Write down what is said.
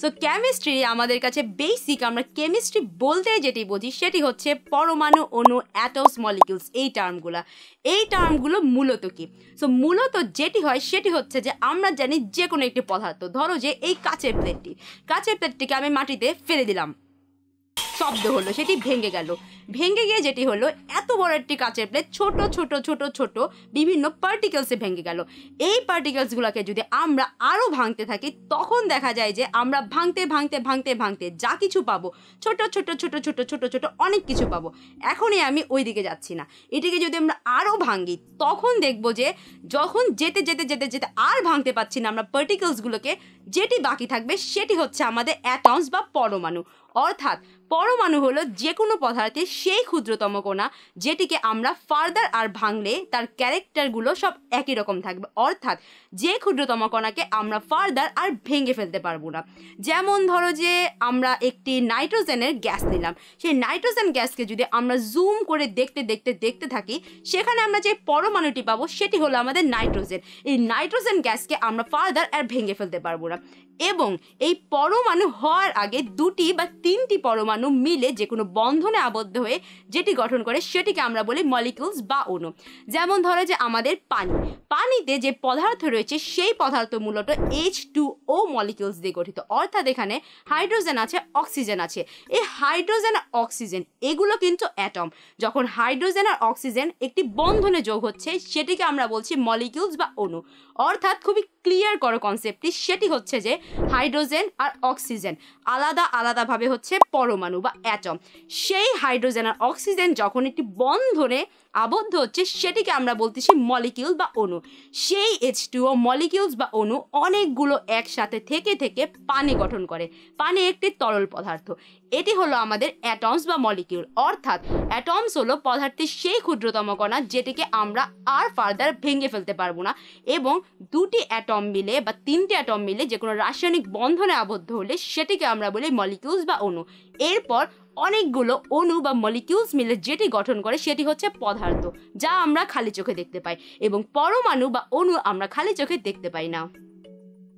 so chemistry আমাদের কাছে basic আমরা কেমিস্ট্রি বলতে যেটি বুঝি সেটি হচ্ছে পরমাণু অনু অ্যাটমস মলিকিউলস এই টার্মগুলো এই টার্মগুলো মূলত কি সো মূলত যেটি হয় সেটি হচ্ছে যে আমরা জানি যে কোনো একটি পদার্থ ধরো যে এই কাঁচের প্লেটটি কাঁচের প্লেটটিকে আমি মাটিতে ফেলে দিলাম শব্দ হলো সেটি ভেঙে গেল ভেঙে গিয়ে যেটি হলো এত বড় একটি কাঁচের প্লেট ছোট ছোট ছোট ছোট বিভিন্ন পার্টিকেলসে ভেঙে গেল এই পার্টিকেলসগুলোকে যদি আমরা আরও ভাঙতে থাকি তখন দেখা যায় যে আমরা ভাঙতে ভাঙতে ভাঙতে ভাঙতে যা কিছু পাবো ছোট ছোট ছোট ছোট ছোট ছোট অনেক কিছু পাবো এখনই আমি ওই দিকে যাচ্ছি না এটিকে যদি আমরা আরও ভাঙি তখন দেখব যে যখন যেতে যেতে যেতে যেতে আর ভাঙতে পারছি না আমরা পার্টিকেলসগুলোকে যেটি বাকি থাকবে সেটি হচ্ছে আমাদের অ্যাটমস বা পরমাণু অর্থাৎ পরমাণু হলো যে কোনো পদার্থের সেই ক্ষুদ্রতম কণা যেটিকে আমরা ফার্দার আর ভাঙলে তার ক্যারেক্টারগুলো সব একই রকম থাকবে অর্থাৎ যে ক্ষুদ্রতম কণাকে আমরা ফার্দার আর ভেঙে ফেলতে পারবো না যেমন ধরো যে আমরা একটি নাইট্রোজেনের গ্যাস নিলাম সেই নাইট্রোজেন গ্যাসকে যদি আমরা জুম করে দেখতে দেখতে দেখতে থাকি সেখানে আমরা যে পরমাণুটি পাবো সেটি হলো আমাদের নাইট্রোজেন এই নাইট্রোজেন গ্যাসকে আমরা ফার্দার আর ভেঙে ফেলতে পারবো না এবং এই পরমাণু হওয়ার আগে দুটি বা তিনটি পরমাণু মিলে যে কোনো বন্ধনে আবদ্ধ হয়ে যেটি গঠন করে সেটিকে আমরা বলি মলিকিউলস বা অণু যেমন ধরো যে আমাদের পানি পানিতে যে পদার্থ রয়েছে সেই পদার্থ মূলত এইচ টু ও মলিকিউলস দিয়ে গঠিত অর্থাৎ এখানে হাইড্রোজেন আছে অক্সিজেন আছে এই হাইড্রোজেন আর অক্সিজেন এগুলো কিন্তু অ্যাটম যখন হাইড্রোজেন আর অক্সিজেন একটি বন্ধনে যোগ হচ্ছে সেটিকে আমরা বলছি মলিকিউলস বা অণু অর্থাৎ খুবই ক্লিয়ার করো কনসেপ্টটি সেটি হচ্ছে যে হাইড্রোজেন আর অক্সিজেন আলাদা আলাদাভাবে হচ্ছে পরমাণু বা অ্যাটম সেই হাইড্রোজেন আর অক্সিজেন যখন একটি বন্ধনে আবদ্ধ হচ্ছে সেটিকে আমরা বলতেছি মলিকিউল বা অণু সেই এইচ টু ও মলিকিউলস বা অণু অনেকগুলো একসাথে সাথে থেকে থেকে পানি গঠন করে পানি একটি তরল পদার্থ এটি হলো আমাদের অ্যাটমস বা মলিকিউল অর্থাৎ অ্যাটমস হলো পদার্থের সেই ক্ষুদ্রতম কণা যেটিকে আমরা আর ফার্দার ভেঙে ফেলতে পারবো না এবং দুটি অ্যাটম মিলে বা তিনটি অ্যাটম মিলে যে কোনো রাসায়নিক বন্ধনে আবদ্ধ হলে সেটিকে আমরা বলি মলিকিউলস বা অণু এরপর অনেকগুলো অণু বা মলিকিউলস মিলে যেটি গঠন করে সেটি হচ্ছে পদার্থ যা আমরা খালি চোখে দেখতে পাই এবং পরমাণু বা অণু আমরা খালি চোখে দেখতে পাই না